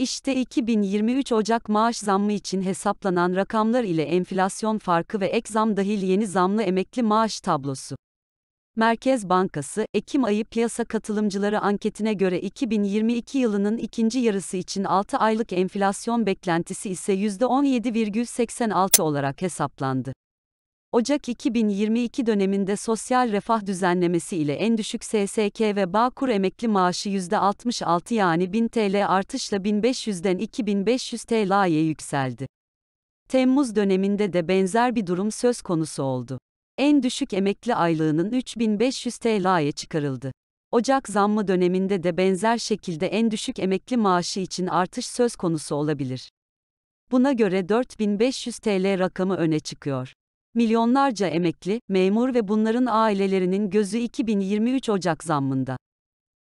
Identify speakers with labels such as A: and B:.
A: İşte 2023 Ocak maaş zammı için hesaplanan rakamlar ile enflasyon farkı ve ek zam dahil yeni zamlı emekli maaş tablosu. Merkez Bankası, Ekim ayı piyasa katılımcıları anketine göre 2022 yılının ikinci yarısı için 6 aylık enflasyon beklentisi ise %17,86 olarak hesaplandı. Ocak 2022 döneminde sosyal refah düzenlemesi ile en düşük SSK ve Bağkur emekli maaşı %66 yani 1000 TL artışla 1500'den 2500 TL'ye yükseldi. Temmuz döneminde de benzer bir durum söz konusu oldu. En düşük emekli aylığının 3500 TL'ye çıkarıldı. Ocak zammı döneminde de benzer şekilde en düşük emekli maaşı için artış söz konusu olabilir. Buna göre 4500 TL rakamı öne çıkıyor. Milyonlarca emekli, memur ve bunların ailelerinin gözü 2023 Ocak zammında.